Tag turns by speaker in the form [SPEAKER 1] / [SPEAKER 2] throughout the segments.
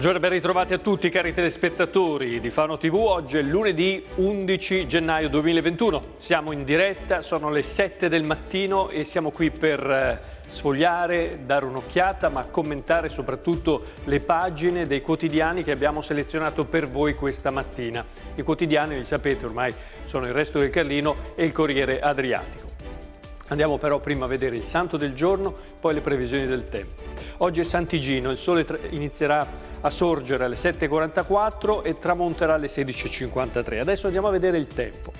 [SPEAKER 1] Buongiorno e ben ritrovati a tutti cari telespettatori di Fano TV. Oggi è lunedì 11 gennaio 2021. Siamo in diretta, sono le 7 del mattino e siamo qui per eh, sfogliare, dare un'occhiata, ma commentare soprattutto le pagine dei quotidiani che abbiamo selezionato per voi questa mattina. I quotidiani, li sapete ormai, sono il Resto del Carlino e il Corriere Adriatico. Andiamo però prima a vedere il santo del giorno, poi le previsioni del tempo. Oggi è Sant'Igino, il sole inizierà a sorgere alle 7.44 e tramonterà alle 16.53. Adesso andiamo a vedere il tempo.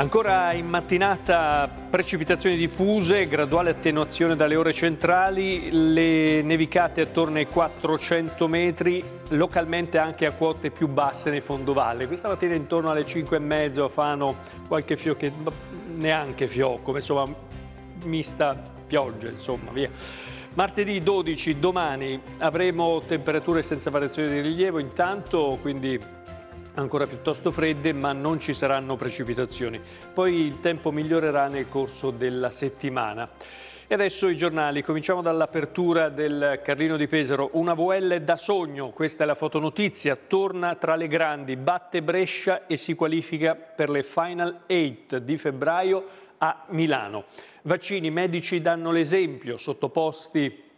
[SPEAKER 1] Ancora in mattinata precipitazioni diffuse, graduale attenuazione dalle ore centrali, le nevicate attorno ai 400 metri, localmente anche a quote più basse nei fondovalle. Questa mattina intorno alle 5 5.30 a Fano qualche fiocco, boh, neanche fiocco, ma insomma mista pioggia, insomma, via. Martedì 12, domani, avremo temperature senza variazioni di rilievo intanto, quindi ancora piuttosto fredde ma non ci saranno precipitazioni. Poi il tempo migliorerà nel corso della settimana. E adesso i giornali, cominciamo dall'apertura del Carlino di Pesaro, una VL da sogno, questa è la fotonotizia, torna tra le grandi, batte Brescia e si qualifica per le Final 8 di febbraio a Milano. Vaccini medici danno l'esempio, sottoposti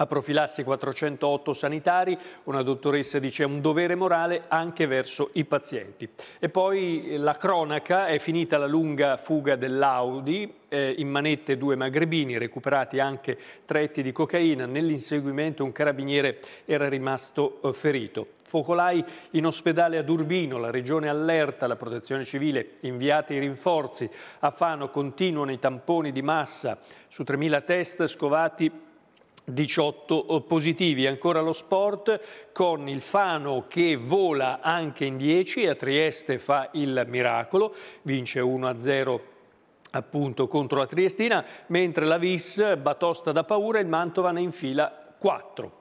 [SPEAKER 1] a profilassi 408 sanitari, una dottoressa dice un dovere morale anche verso i pazienti. E poi la cronaca, è finita la lunga fuga dell'Audi, eh, in manette due magrebini, recuperati anche tretti di cocaina, nell'inseguimento un carabiniere era rimasto eh, ferito. Focolai in ospedale ad Urbino, la regione allerta, la protezione civile, inviate i rinforzi, a Fano continuano i tamponi di massa, su 3.000 test scovati 18 eh, positivi. Ancora lo sport con il Fano che vola anche in 10 a Trieste fa il miracolo, vince 1-0 appunto contro la Triestina, mentre la Vis batosta da paura e il Mantova ne infila 4.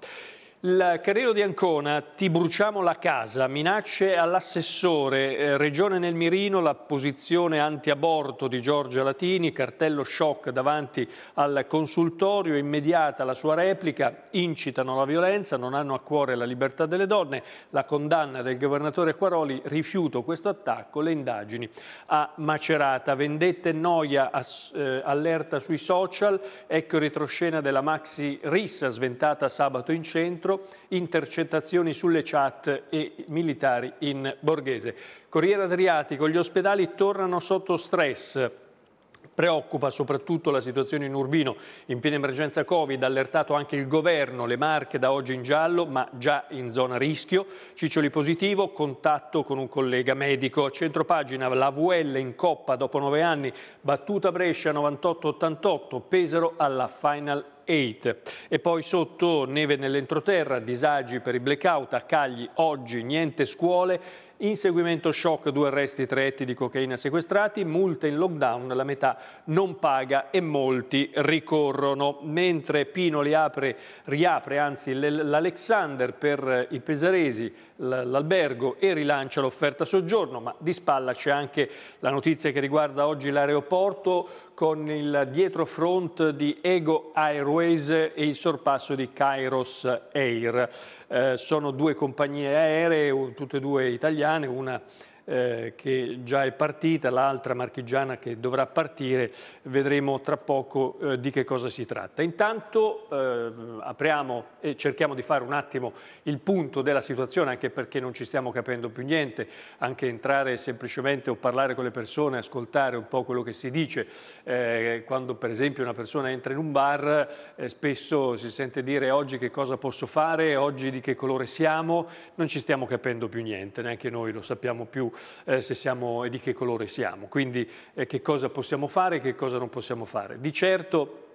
[SPEAKER 1] Il Carrero di Ancona, ti bruciamo la casa, minacce all'assessore, eh, regione nel mirino, la posizione anti-aborto di Giorgia Latini, cartello shock davanti al consultorio, immediata la sua replica, incitano la violenza, non hanno a cuore la libertà delle donne, la condanna del governatore Quaroli, rifiuto questo attacco, le indagini a Macerata, vendette noia, ass, eh, allerta sui social, ecco retroscena della maxi rissa sventata sabato in centro, intercettazioni sulle chat e militari in borghese. Corriere Adriatico, gli ospedali tornano sotto stress, Preoccupa soprattutto la situazione in Urbino. In piena emergenza Covid ha allertato anche il governo, le marche da oggi in giallo, ma già in zona rischio. Ciccioli positivo, contatto con un collega medico. A centro pagina la VL in coppa dopo nove anni, battuta Brescia 98-88, Pesaro alla Final 8. E poi sotto neve nell'entroterra, disagi per i blackout, a Cagli oggi niente scuole, Inseguimento shock, due arresti, tre etti di cocaina sequestrati, multe in lockdown, la metà non paga e molti ricorrono. Mentre Pino apre, riapre l'Alexander per i pesaresi, l'albergo e rilancia l'offerta soggiorno, ma di spalla c'è anche la notizia che riguarda oggi l'aeroporto con il dietrofront di Ego Airways e il sorpasso di Kairos Air. Eh, sono due compagnie aeree, tutte e due italiane, una eh, che già è partita, l'altra marchigiana che dovrà partire, vedremo tra poco eh, di che cosa si tratta. Intanto eh, apriamo e cerchiamo di fare un attimo il punto della situazione, anche perché non ci stiamo capendo più niente, anche entrare semplicemente o parlare con le persone, ascoltare un po' quello che si dice. Eh, quando per esempio una persona entra in un bar, eh, spesso si sente dire oggi che cosa posso fare, oggi di che colore siamo, non ci stiamo capendo più niente, neanche noi lo sappiamo più eh, se siamo e di che colore siamo, quindi eh, che cosa possiamo fare e che cosa non possiamo fare. Di certo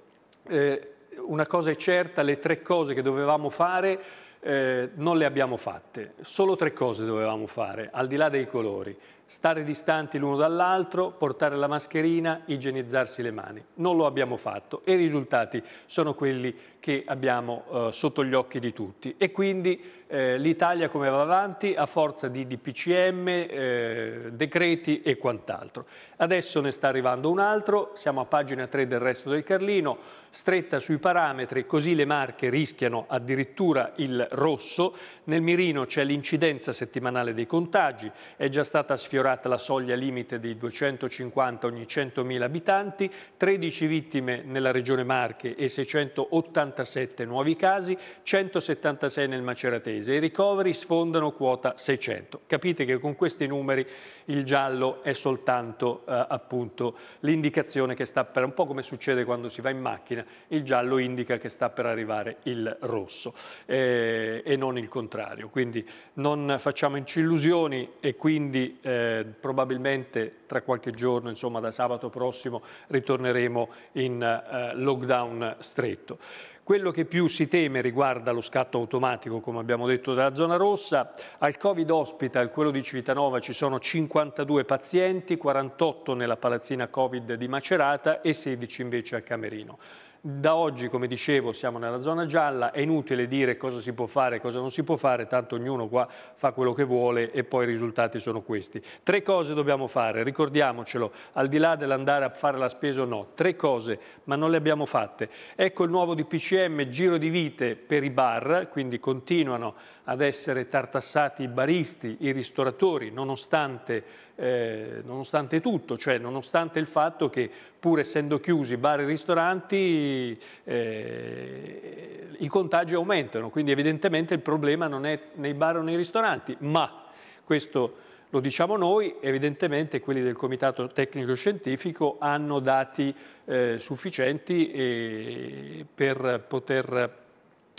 [SPEAKER 1] eh, una cosa è certa, le tre cose che dovevamo fare eh, non le abbiamo fatte, solo tre cose dovevamo fare, al di là dei colori stare distanti l'uno dall'altro, portare la mascherina, igienizzarsi le mani. Non lo abbiamo fatto e i risultati sono quelli che abbiamo eh, sotto gli occhi di tutti. E quindi eh, l'Italia come va avanti a forza di DPCM, eh, decreti e quant'altro. Adesso ne sta arrivando un altro, siamo a pagina 3 del resto del Carlino, stretta sui parametri, così le marche rischiano addirittura il rosso. Nel mirino c'è l'incidenza settimanale dei contagi, è già stata sfiorata sfiorata la soglia limite di 250 ogni 100.000 abitanti, 13 vittime nella regione Marche e 687 nuovi casi, 176 nel Maceratese. I ricoveri sfondano quota 600. Capite che con questi numeri il giallo è soltanto eh, appunto l'indicazione che sta per, un po' come succede quando si va in macchina, il giallo indica che sta per arrivare il rosso eh, e non il contrario. Quindi non facciamoci illusioni e quindi eh, eh, probabilmente tra qualche giorno, insomma da sabato prossimo, ritorneremo in eh, lockdown stretto. Quello che più si teme riguarda lo scatto automatico, come abbiamo detto, della zona rossa. Al Covid Hospital, quello di Civitanova, ci sono 52 pazienti, 48 nella palazzina Covid di Macerata e 16 invece a Camerino. Da oggi, come dicevo, siamo nella zona gialla, è inutile dire cosa si può fare e cosa non si può fare, tanto ognuno qua fa quello che vuole e poi i risultati sono questi. Tre cose dobbiamo fare, ricordiamocelo, al di là dell'andare a fare la spesa o no, tre cose, ma non le abbiamo fatte. Ecco il nuovo DPCM, giro di vite per i bar, quindi continuano ad essere tartassati i baristi, i ristoratori, nonostante eh, nonostante tutto, cioè nonostante il fatto che pur essendo chiusi bar e ristoranti eh, i contagi aumentano, quindi evidentemente il problema non è nei bar o nei ristoranti, ma questo lo diciamo noi, evidentemente quelli del Comitato Tecnico Scientifico hanno dati eh, sufficienti eh, per poter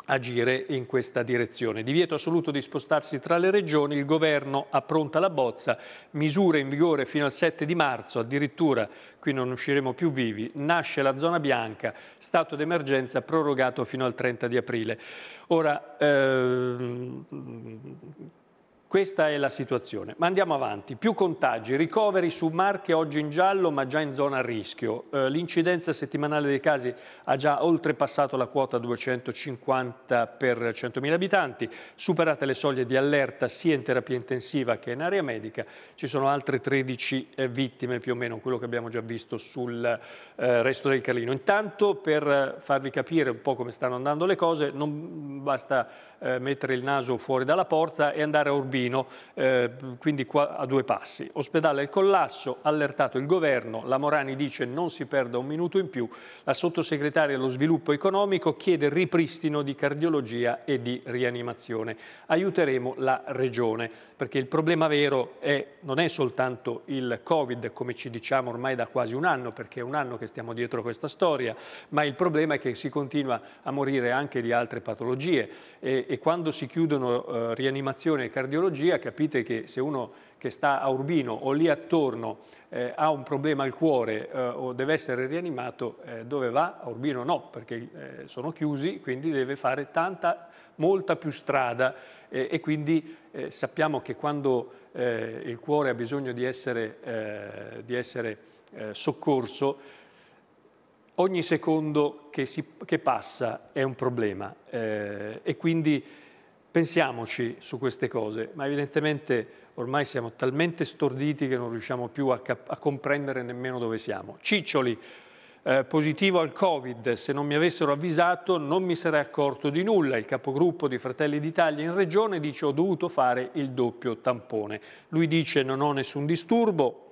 [SPEAKER 1] agire in questa direzione. Divieto assoluto di spostarsi tra le regioni, il governo appronta la bozza, misure in vigore fino al 7 di marzo, addirittura qui non usciremo più vivi, nasce la zona bianca, stato d'emergenza prorogato fino al 30 di aprile. Ora, ehm, questa è la situazione. Ma andiamo avanti. Più contagi, ricoveri su Marche oggi in giallo ma già in zona a rischio. Eh, l'incidenza settimanale dei casi ha già oltrepassato la quota 250 per 100.000 abitanti. Superate le soglie di allerta sia in terapia intensiva che in area medica. Ci sono altre 13 eh, vittime più o meno, quello che abbiamo già visto sul eh, resto del Carlino. Intanto per farvi capire un po' come stanno andando le cose non basta eh, mettere il naso fuori dalla porta e andare a Urbino, eh, quindi qua a due passi. Ospedale al collasso, allertato il governo, la Morani dice non si perda un minuto in più, la sottosegretaria allo sviluppo economico chiede ripristino di cardiologia e di rianimazione. Aiuteremo la regione, perché il problema vero è, non è soltanto il Covid, come ci diciamo ormai da quasi un anno, perché è un anno che stiamo dietro questa storia, ma il problema è che si continua a morire anche di altre patologie e, e quando si chiudono eh, rianimazione e cardiologia capite che se uno che sta a Urbino o lì attorno eh, ha un problema al cuore eh, o deve essere rianimato, eh, dove va? A Urbino no, perché eh, sono chiusi, quindi deve fare tanta, molta più strada e quindi eh, sappiamo che quando il cuore ha bisogno di essere, di essere soccorso, ogni secondo che, si, che passa è un problema eh, e quindi pensiamoci su queste cose, ma evidentemente ormai siamo talmente storditi che non riusciamo più a, a comprendere nemmeno dove siamo. Ciccioli, eh, positivo al Covid, se non mi avessero avvisato non mi sarei accorto di nulla. Il capogruppo di Fratelli d'Italia in regione dice ho dovuto fare il doppio tampone. Lui dice non ho nessun disturbo,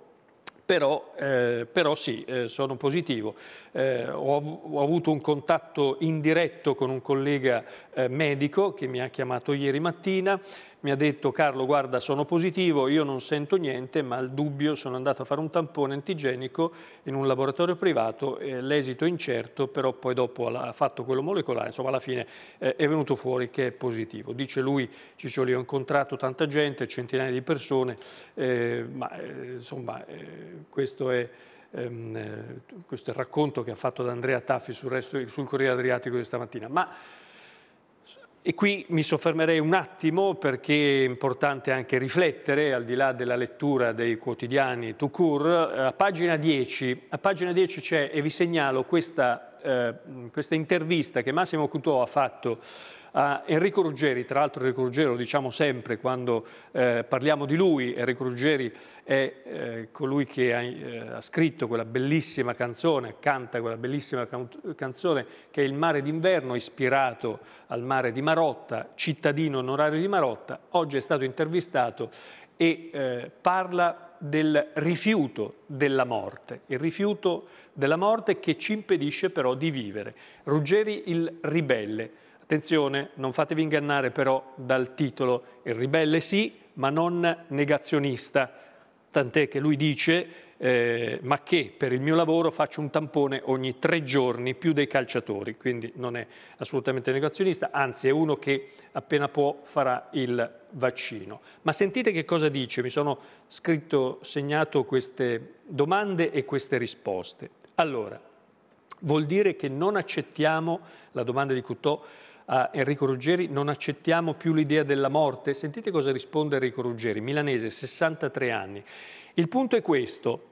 [SPEAKER 1] però, eh, però sì, eh, sono positivo. Eh, ho, ho, avuto un contatto indiretto con un collega eh, medico che mi ha chiamato ieri mattina mi ha detto Carlo guarda sono positivo, io non sento niente ma al dubbio sono andato a fare un tampone antigenico in un laboratorio privato, eh, l'esito è incerto però poi dopo ha fatto quello molecolare, insomma alla fine eh, è venuto fuori che è positivo. Dice lui Ciccioli ho incontrato tanta gente, centinaia di persone, eh, ma eh, insomma eh, questo è... Ehm, eh, questo è il racconto che ha fatto da Andrea Taffi sul, resto, sul Corriere Adriatico di stamattina, ma e qui mi soffermerei un attimo perché è importante anche riflettere, al di là della lettura dei quotidiani tout court, eh, a pagina 10, a pagina 10 c'è, e vi segnalo questa, eh, questa intervista che Massimo Cutò ha fatto a ah, Enrico Ruggeri, tra l'altro Enrico Ruggeri lo diciamo sempre quando eh, parliamo di lui, Enrico Ruggeri è eh, colui che ha, eh, ha, scritto quella bellissima canzone, canta quella bellissima can canzone che è Il mare d'inverno, ispirato al mare di Marotta, cittadino onorario di Marotta, oggi è stato intervistato e eh, parla del rifiuto della morte, il rifiuto della morte che ci impedisce però di vivere. Ruggeri il ribelle. Attenzione, non fatevi ingannare però dal titolo, il ribelle sì, ma non negazionista, tant'è che lui dice eh, ma che per il mio lavoro faccio un tampone ogni tre giorni più dei calciatori, quindi non è assolutamente negazionista, anzi è uno che appena può farà il vaccino. Ma sentite che cosa dice, mi sono scritto, segnato queste domande e queste risposte. Allora, vuol dire che non accettiamo la domanda di Coutot a Enrico Ruggeri, non accettiamo più l'idea della morte. Sentite cosa risponde Enrico Ruggeri, milanese, 63 anni. Il punto è questo.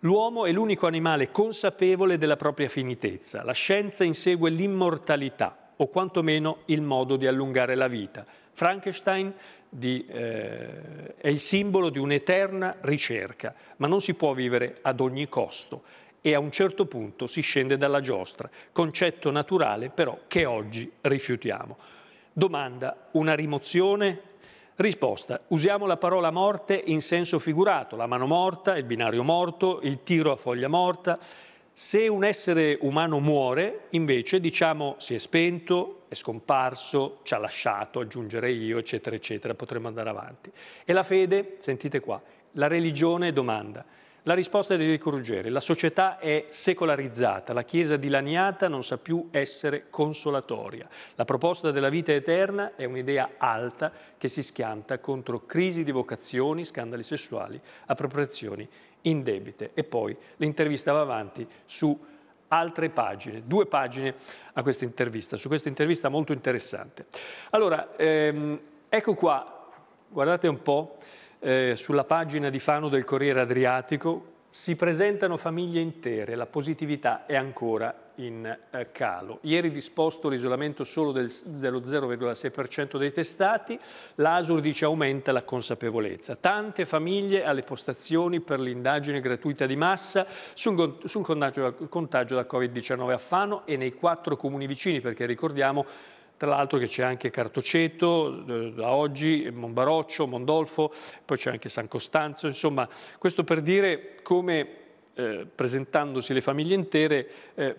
[SPEAKER 1] L'uomo è l'unico animale consapevole della propria finitezza. La scienza insegue l'immortalità, o quantomeno il modo di allungare la vita. Frankenstein di, eh, è il simbolo di un'eterna ricerca, ma non si può vivere ad ogni costo e a un certo punto si scende dalla giostra, concetto naturale però che oggi rifiutiamo. Domanda, una rimozione? Risposta, usiamo la parola morte in senso figurato, la mano morta, il binario morto, il tiro a foglia morta. Se un essere umano muore, invece diciamo si è spento, è scomparso, ci ha lasciato, aggiungerei io, eccetera, eccetera, potremmo andare avanti. E la fede, sentite qua, la religione domanda, la risposta è di Enrico Ruggeri, la società è secolarizzata, la Chiesa dilaniata non sa più essere consolatoria. La proposta della vita eterna è un'idea alta che si schianta contro crisi di vocazioni, scandali sessuali, appropriazioni indebite. E poi l'intervista va avanti su altre pagine, due pagine a questa intervista, su questa intervista molto interessante. Allora, ehm, ecco qua, guardate un po', eh, sulla pagina di Fano del Corriere Adriatico si presentano famiglie intere, la positività è ancora in eh, calo. Ieri disposto l'isolamento solo del, dello 0,6% dei testati, l'ASUR dice aumenta la consapevolezza. Tante famiglie alle postazioni per l'indagine gratuita di massa sul, sul contagio, contagio da Covid-19 a Fano e nei quattro comuni vicini, perché ricordiamo tra l'altro che c'è anche Cartoceto, eh, da oggi Monbaroccio, Mondolfo, poi c'è anche San Costanzo, insomma questo per dire come eh, presentandosi le famiglie intere, eh,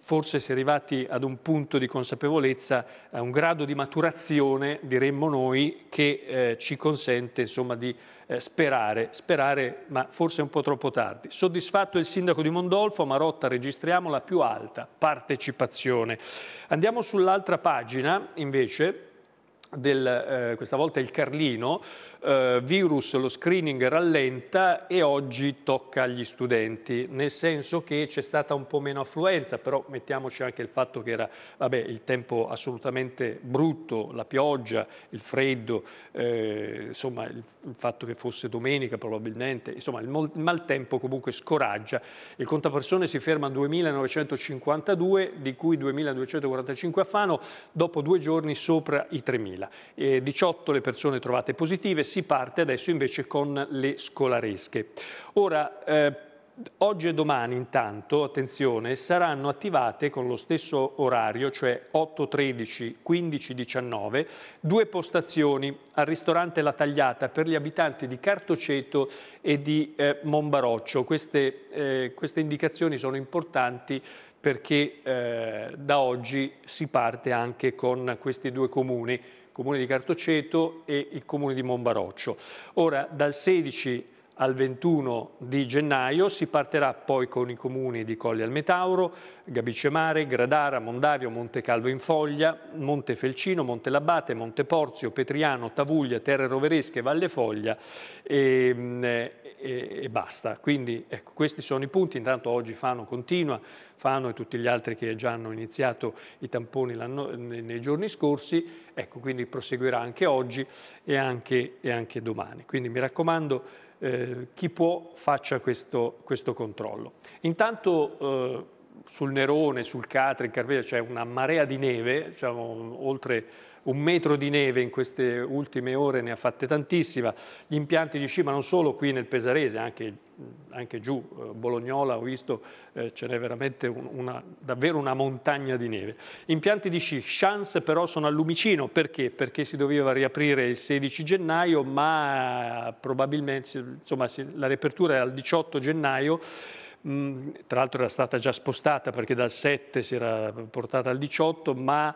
[SPEAKER 1] forse si è arrivati ad un punto di consapevolezza, a un grado di maturazione, diremmo noi, che eh, ci consente insomma, di eh, sperare, sperare ma forse un po' troppo tardi. Soddisfatto il sindaco di Mondolfo, Marotta registriamo la più alta partecipazione. Andiamo sull'altra pagina invece, del, eh, questa volta il Carlino, eh, virus lo screening rallenta e oggi tocca agli studenti, nel senso che c'è stata un po' meno affluenza, però mettiamoci anche il fatto che era vabbè, il tempo assolutamente brutto, la pioggia, il freddo, eh, insomma il, il, fatto che fosse domenica probabilmente, insomma il, il maltempo comunque scoraggia. Il contapersone si ferma a 2.952, di cui 2.245 a Fano, dopo due giorni sopra i 3.000. Eh, 18 le persone trovate positive, si parte adesso invece con le scolaresche. Ora, eh, Oggi e domani intanto, attenzione, saranno attivate con lo stesso orario, cioè 8.13, 15.19, due postazioni al ristorante La Tagliata per gli abitanti di Cartoceto e di eh, Monbaroccio. Queste, eh, queste indicazioni sono importanti perché eh, da oggi si parte anche con questi due comuni comune di Cartoceto e il comune di Monbaroccio. Ora dal 16 al 21 di gennaio si partirà poi con i comuni di Colli al Metauro, Gabicemare, Gradara, Mondavio, Monte Calvo in Foglia, Monte Monte Felcino, Montefelcino, Monte Porzio, Petriano, Tavuglia, Terre Roveresche, Valle Foglia e, ehm, e, e basta. Quindi ecco, questi sono i punti, intanto oggi Fano continua, Fano e tutti gli altri che già hanno iniziato i tamponi nei giorni scorsi, ecco, quindi proseguirà anche oggi e anche, e anche domani. Quindi mi raccomando, eh, chi può faccia questo, questo controllo. Intanto eh, sul Nerone, sul Catri, in Carvelia c'è una marea di neve, diciamo, oltre un metro di neve in queste ultime ore, ne ha fatte tantissima, gli impianti di sci, ma non solo qui nel Pesarese, anche, anche giù, eh, Bolognola, ho visto, eh, ce n'è veramente una, davvero una montagna di neve. Impianti di sci, chance però sono a lumicino, perché? Perché si doveva riaprire il 16 gennaio, ma probabilmente, insomma, la riapertura è al 18 gennaio, mm, tra l'altro era stata già spostata perché dal 7 si era portata al 18, ma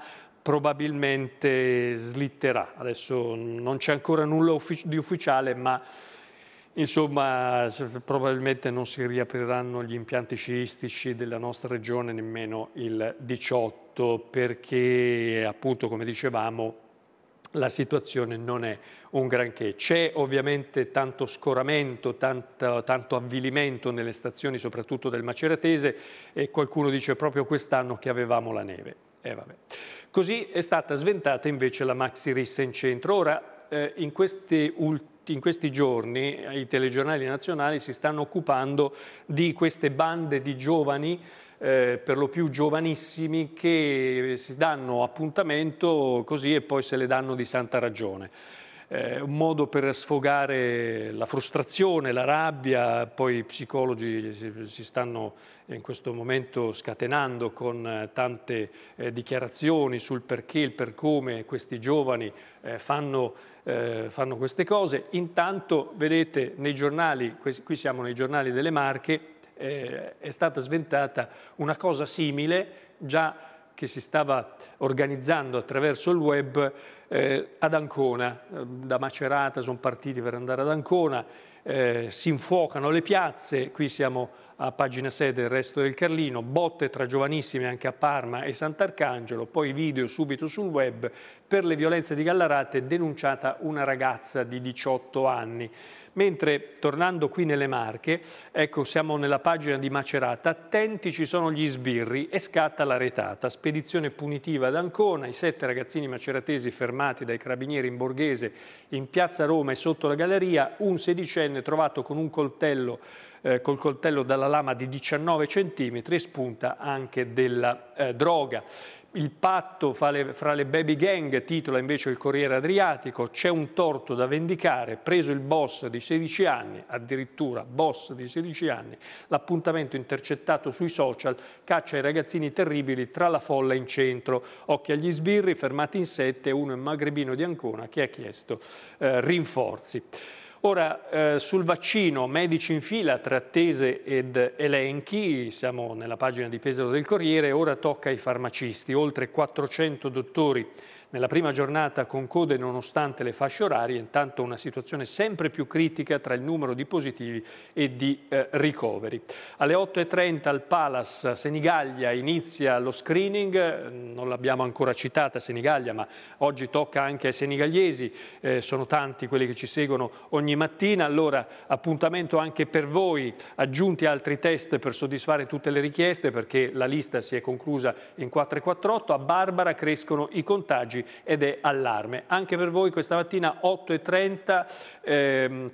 [SPEAKER 1] probabilmente slitterà. Adesso non c'è ancora nulla di ufficiale, ma insomma probabilmente non si riapriranno gli impianti sciistici della nostra regione nemmeno il 18, perché appunto, come dicevamo, la situazione non è un granché. C'è ovviamente tanto scoramento, tanto, tanto, avvilimento nelle stazioni, soprattutto del Maceratese, e qualcuno dice proprio quest'anno che avevamo la neve. Eh, Così è stata sventata invece la maxi rissa in centro. Ora, eh, in, questi in questi giorni eh, i telegiornali nazionali si stanno occupando di queste bande di giovani eh, per lo più giovanissimi che si danno appuntamento così e poi se le danno di santa ragione eh, un modo per sfogare la frustrazione, la rabbia, poi i psicologi si, si stanno in questo momento scatenando con eh, tante eh, dichiarazioni sul perché, il per come questi giovani eh, fanno, eh, fanno, queste cose. Intanto, vedete, nei giornali, qui siamo nei giornali delle Marche, eh, è stata sventata una cosa simile già che si stava organizzando attraverso il web eh, ad Ancona, eh, da Macerata sono partiti per andare ad Ancona, eh, si infuocano le piazze, qui siamo a pagina 6 del resto del Carlino, botte tra giovanissimi anche a Parma e Sant'Arcangelo, poi video subito sul web, per le violenze di Gallarate denunciata una ragazza di 18 anni. Mentre tornando qui nelle Marche, ecco siamo nella pagina di Macerata, attenti ci sono gli sbirri e scatta la retata, spedizione punitiva ad Ancona, i sette ragazzini maceratesi fermati dai carabinieri in Borghese in piazza Roma e sotto la galleria, un sedicenne viene trovato con un coltello, eh, col coltello dalla lama di 19 cm e spunta anche della eh, droga. Il patto fra le, fra le, baby gang titola invece il Corriere Adriatico, c'è un torto da vendicare, preso il boss di 16 anni, addirittura boss di 16 anni, l'appuntamento intercettato sui social caccia i ragazzini terribili tra la folla in centro, occhi agli sbirri, fermati in sette, uno è magrebino di Ancona che ha chiesto eh, rinforzi. Ora, eh, sul vaccino, medici in fila tra attese ed elenchi, siamo nella pagina di Pesaro del Corriere, ora tocca ai farmacisti, oltre 400 dottori nella prima giornata con code nonostante le fasce orarie, intanto una situazione sempre più critica tra il numero di positivi e di eh, ricoveri. Alle 8.30 al Palace Senigallia inizia lo screening, mm, non l'abbiamo ancora citata Senigallia ma oggi tocca anche ai senigallesi, eh, sono tanti quelli che ci seguono ogni ogni mattina, allora appuntamento anche per voi, aggiunti altri test per soddisfare tutte le richieste perché la lista si è conclusa in 448, a Barbara crescono i contagi ed è allarme. Anche per voi questa mattina 8.30 ehm,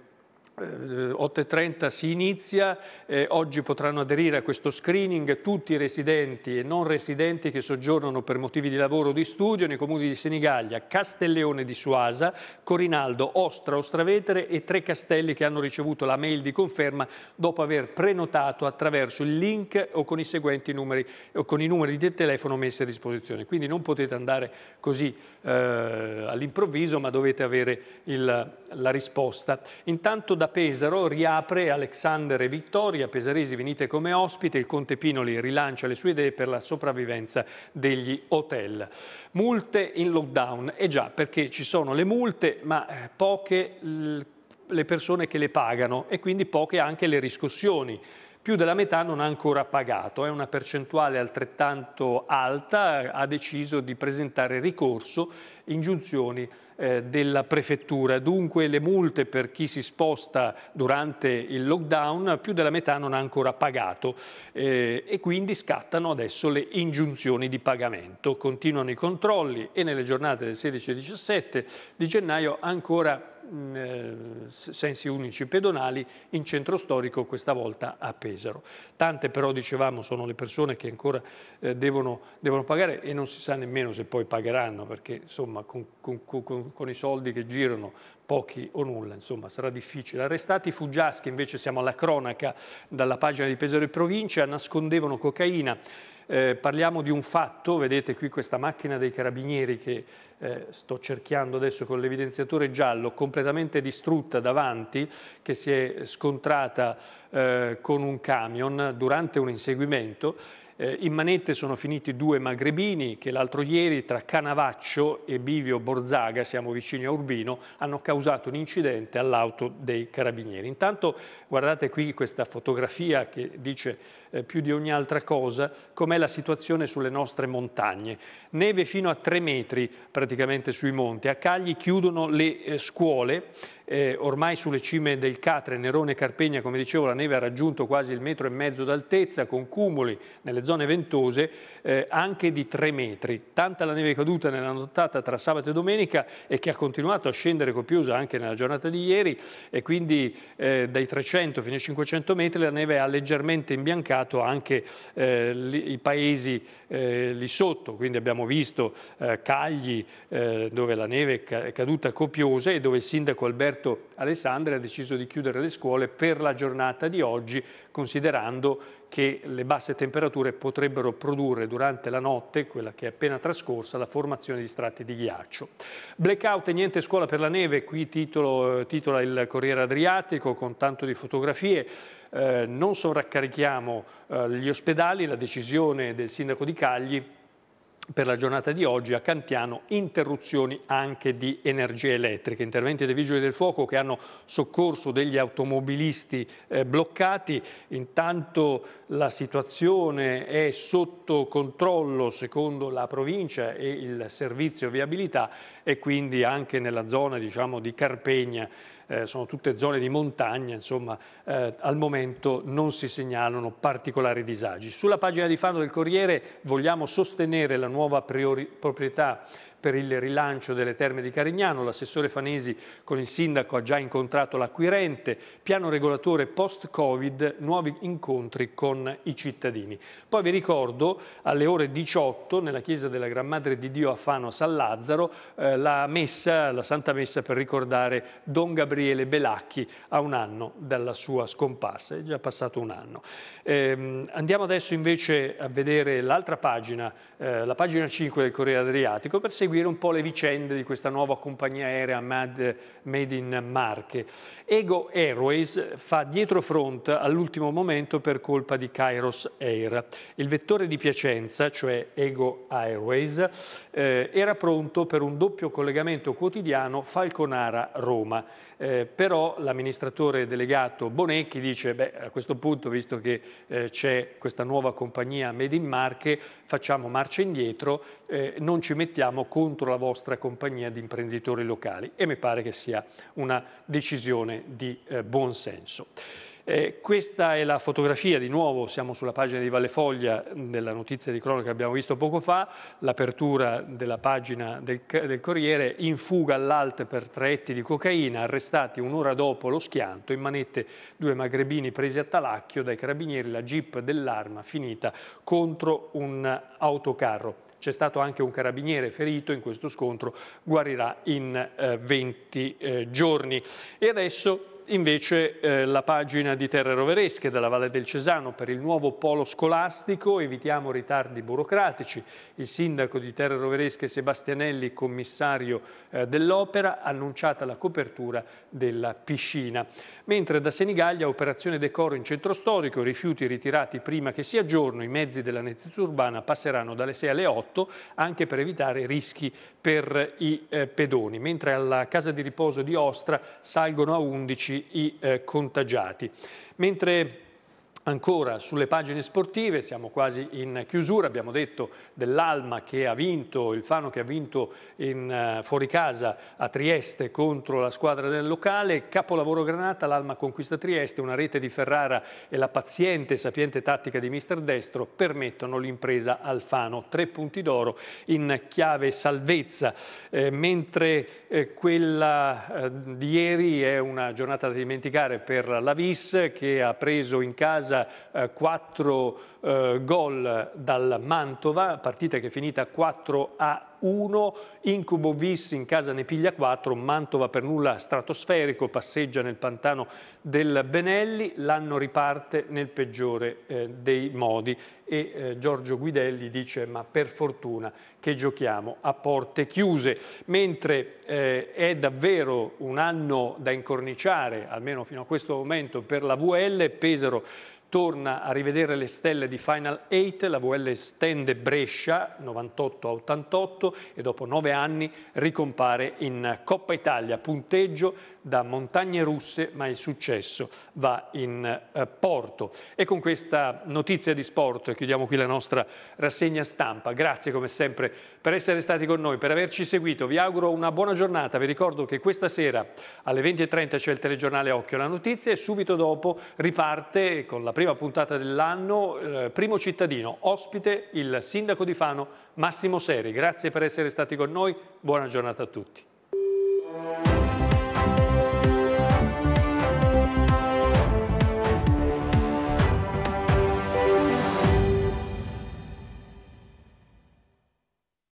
[SPEAKER 1] 8.30 eh, si inizia, eh, oggi potranno aderire a questo screening tutti i residenti e non residenti che soggiornano per motivi di lavoro o di studio nei comuni di Senigallia, Castelleone di Suasa, Corinaldo, Ostra, Ostravetere e tre castelli che hanno ricevuto la mail di conferma dopo aver prenotato attraverso il link o con i seguenti numeri o con i numeri di telefono messi a disposizione. Quindi non potete andare così eh, all'improvviso ma dovete avere il, la risposta. Intanto da da Pesaro riapre Alexander e Vittoria, pesaresi venite come ospite, il Conte Pinoli rilancia le sue idee per la sopravvivenza degli hotel. Multe in lockdown, e eh già perché ci sono le multe ma eh, poche le persone che le pagano e quindi poche anche le riscossioni più della metà non ha ancora pagato. È una percentuale altrettanto alta, ha deciso di presentare ricorso in giunzioni eh, della prefettura. Dunque le multe per chi si sposta durante il lockdown, più della metà non ha ancora pagato eh, e quindi scattano adesso le ingiunzioni di pagamento. Continuano i controlli e nelle giornate del 16 e 17 di gennaio ancora eh, sensi unici pedonali in centro storico, questa volta a Pesaro. Tante però, dicevamo, sono le persone che ancora eh, devono, devono pagare e non si sa nemmeno se poi pagheranno, perché insomma con, con, con, con i soldi che girano pochi o nulla, insomma sarà difficile. Arrestati i Fuggiaschi, invece siamo alla cronaca dalla pagina di Pesaro e Provincia, nascondevano cocaina eh, parliamo di un fatto, vedete qui questa macchina dei carabinieri che eh, sto cerchiando adesso con l'evidenziatore giallo, completamente distrutta davanti, che si è scontrata eh, con un camion durante un inseguimento eh, in manette sono finiti due magrebini che l'altro ieri tra Canavaccio e Bivio Borzaga, siamo vicini a Urbino, hanno causato un incidente all'auto dei carabinieri. Intanto guardate qui questa fotografia che dice eh, più di ogni altra cosa com'è la situazione sulle nostre montagne. Neve fino a tre metri praticamente sui monti. A Cagli chiudono le eh, scuole eh, ormai sulle cime del Catre, Nerone e Carpegna, come dicevo, la neve ha raggiunto quasi il metro e mezzo d'altezza, con cumuli nelle zone ventose eh, anche di 3 metri. Tanta la neve caduta nella nottata tra sabato e domenica e che ha continuato a scendere copiosa anche nella giornata di ieri e quindi eh, dai 300 fino ai 500 metri la neve ha leggermente imbiancato anche eh, li, i paesi eh, lì sotto, quindi abbiamo visto eh, Cagli dove la neve è caduta copiosa e dove il sindaco Alberto Alberto Alessandri ha deciso di chiudere le scuole per la giornata di oggi, considerando che le basse temperature potrebbero produrre durante la notte, quella che è appena trascorsa, la formazione di strati di ghiaccio. Blackout e niente scuola per la neve, qui titolo, eh, titola il Corriere Adriatico con tanto di fotografie. Eh, non sovraccarichiamo eh, gli ospedali, la decisione del sindaco di Cagli per la giornata di oggi a Cantiano interruzioni anche di energia elettrica, interventi dei vigili del fuoco che hanno soccorso degli automobilisti eh, bloccati, intanto la situazione è sotto controllo secondo la provincia e il servizio viabilità e quindi anche nella zona diciamo, di Carpegna eh, sono tutte zone di montagna, insomma eh, al momento non si segnalano particolari disagi. Sulla pagina di Fano del Corriere vogliamo sostenere la nuova priori- proprietà per il rilancio delle terme di Carignano, l'assessore Fanesi con il sindaco ha già incontrato l'acquirente, piano regolatore post-Covid, nuovi incontri con i cittadini. Poi vi ricordo alle ore 18 nella chiesa della Gran Madre di Dio a Fano a San Lazzaro eh, la messa, la Santa Messa per ricordare Don Gabriele Belacchi a un anno dalla sua scomparsa, è già passato un anno. Ehm, andiamo adesso invece a vedere l'altra pagina, eh, la pagina 5 del Corriere Adriatico per seguire seguire un po' le vicende di questa nuova compagnia aerea MAD Made in Marche. Ego Airways fa dietro front all'ultimo momento per colpa di Kairos Air. Il vettore di Piacenza, cioè Ego Airways, eh, era pronto per un doppio collegamento quotidiano Falconara-Roma. Eh, però l'amministratore delegato Bonecchi dice, beh, a questo punto, visto che eh, c'è questa nuova compagnia Made in Marche, facciamo marcia indietro, eh, non ci mettiamo con contro la vostra compagnia di imprenditori locali e mi pare che sia una decisione di eh, buon senso. Eh, questa è la fotografia, di nuovo siamo sulla pagina di Valle Foglia della notizia di cronaca che abbiamo visto poco fa, l'apertura della pagina del, del Corriere, in fuga all'alte per traetti di cocaina, arrestati un'ora dopo lo schianto, in manette due magrebini presi a talacchio dai carabinieri, la jeep dell'arma finita contro un autocarro. C'è stato anche un carabiniere ferito in questo scontro, guarirà in eh, 20 eh, giorni. E adesso invece eh, la pagina di Terre Roveresche della Valle del Cesano per il nuovo polo scolastico, evitiamo ritardi burocratici. Il sindaco di Terre Roveresche Sebastianelli, commissario eh, dell'opera, ha annunciato la copertura della piscina. Mentre da Senigallia operazione decoro in centro storico, rifiuti ritirati prima che sia giorno, i mezzi della nettezza urbana passeranno dalle 6 alle 8 anche per evitare rischi per eh, i eh, pedoni. Mentre alla casa di riposo di Ostra salgono a 11 i eh, contagiati. Mentre Ancora sulle pagine sportive, siamo quasi in chiusura, abbiamo detto dell'Alma che ha vinto, il Fano che ha vinto in, uh, fuori casa a Trieste contro la squadra del locale, capolavoro Granata, l'Alma conquista Trieste, una rete di Ferrara e la paziente e sapiente tattica di mister Destro permettono l'impresa al Fano, tre punti d'oro in chiave salvezza, eh, mentre eh, quella eh, di ieri è una giornata da dimenticare per la Vis che ha preso in casa casa 4 eh, eh, gol dal Mantova, partita che è finita 4 a 1, Incubo Vis in casa ne piglia 4, Mantova per nulla stratosferico, passeggia nel pantano del Benelli, l'anno riparte nel peggiore eh, dei modi e eh, Giorgio Guidelli dice ma per fortuna che giochiamo a porte chiuse, mentre eh, è davvero un anno da incorniciare, almeno fino a questo momento, per la VL, Pesaro torna a rivedere le stelle di Final 8, la VL estende Brescia 98 a 88 e dopo nove anni ricompare in Coppa Italia, punteggio da montagne russe, ma il successo va in eh, porto. E con questa notizia di sport chiudiamo qui la nostra rassegna stampa. Grazie come sempre per essere stati con noi, per averci seguito. Vi auguro una buona giornata. Vi ricordo che questa sera alle 20.30 c'è il telegiornale Occhio la Notizia e subito dopo riparte con la prima puntata dell'anno eh, Primo Cittadino, ospite il sindaco di Fano Massimo Seri. Grazie per essere stati con noi. Buona giornata a tutti.